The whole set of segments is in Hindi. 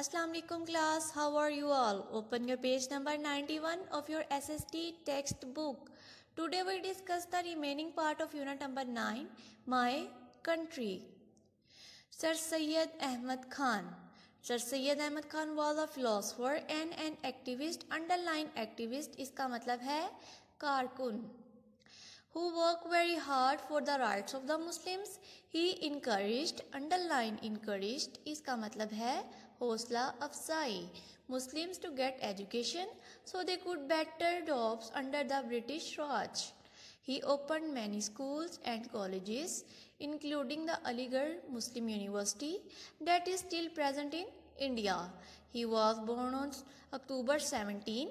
अस्सलाम वालेकुम class how are you all open your page number 91 of your SST text book today we discuss the remaining part of unit number 9 my country sir Syed Ahmad Khan sir Syed Ahmad Khan was a philosopher and an activist underline activist इसका मतलब है कारकुन who worked very hard for the rights of the Muslims. He encouraged, underline encouraged, इसका मतलब है of अफजाई Muslims to get education so they could better jobs under the British Raj. He opened many schools and colleges, including the Aligarh Muslim University that is still present in India. He was born on October 17,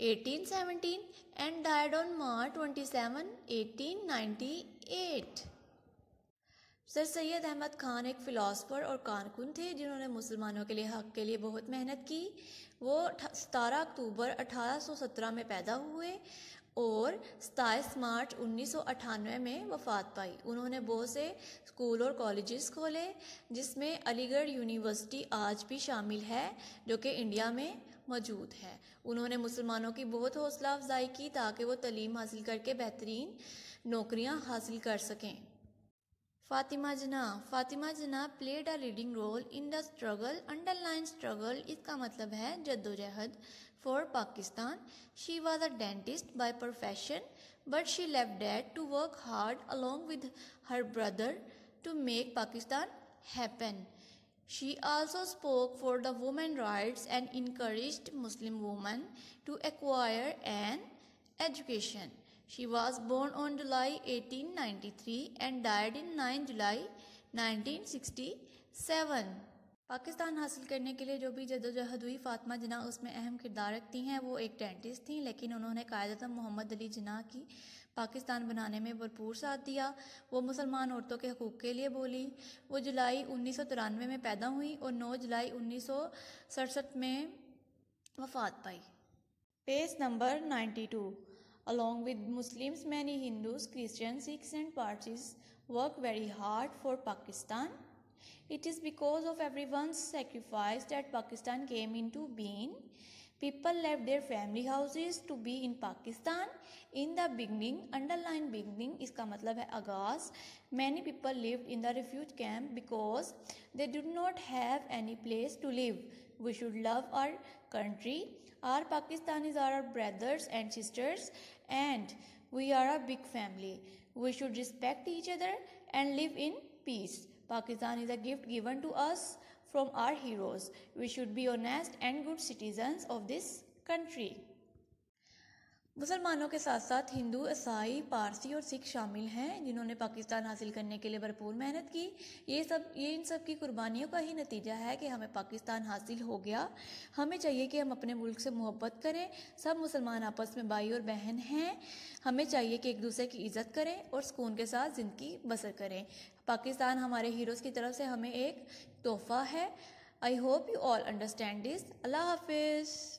1817 and died on March 27, 1898. Sir Syed Ahmad Khan एक फ़िलासफ़र और कानकुन थे जिन्होंने मुसलमानों के लिए हक के लिए बहुत मेहनत की वो सतारह अक्टूबर 1817 में पैदा हुए और सताईस मार्च उन्नीस में वफात पाई उन्होंने बहुत से स्कूल और कॉलेजेस खोले जिसमें अलीगढ़ यूनिवर्सिटी आज भी शामिल है जो कि इंडिया में मौजूद है उन्होंने मुसलमानों की बहुत हौसला अफजाई की ताकि वो तलीम हासिल करके बेहतरीन नौकरियां हासिल कर सकें Fatima Jinnah Fatima Jinnah played a leading role in the struggle underline struggle इसका मतलब है जद्दोजहद for Pakistan she was a dentist by profession but she laboured to work hard along with her brother to make Pakistan happen she also spoke for the women rights and encourage Muslim women to acquire an education She was born on July 1893 and died in 9 July 1967. Pakistan हासिल करने के लिए जो भी जदोजहद हुई फातमा जना उसमें अहम किरदार रखती हैं वो एक डेंटिस्ट थीं लेकिन उन्होंने कायदतम मोहम्मद अली जना की पाकिस्तान बनाने में भरपूर साथ दिया वो मुसलमान औरतों के हकूक़ के लिए बोली वो जुलाई उन्नीस में पैदा हुई और 9 जुलाई उन्नीस में वफात पाई page number two Along with Muslims, many Hindus, Christians, Sikhs, and Parsis work very hard for Pakistan. It is because of everyone's sacrifice that Pakistan came into being. People left their family houses to be in Pakistan. In the beginning, underline beginning, इसका मतलब है आगाज Many people lived in the refuge camp because they did not have any place to live. We should love our country. Our Pakistanis are our brothers and sisters and we are a big family. We should respect each other and live in peace. Pakistan is a gift given to us from our heroes. We should be honest and good citizens of this country. मुसलमानों के साथ साथ हिंदू ईसाई पारसी और सिख शामिल हैं जिन्होंने पाकिस्तान हासिल करने के लिए भरपूर मेहनत की ये सब ये इन सब की कुर्बानियों का ही नतीजा है कि हमें पाकिस्तान हासिल हो गया हमें चाहिए कि हम अपने मुल्क से मोहब्बत करें सब मुसलमान आपस में भाई और बहन हैं हमें चाहिए कि एक दूसरे की इज्जत करें और सुकून के साथ ज़िंदगी बसर करें पाकिस्तान हमारे हीरोज़ की तरफ से हमें एक तोहफ़ा है I hope you all understand this अल्लाह हाफिज़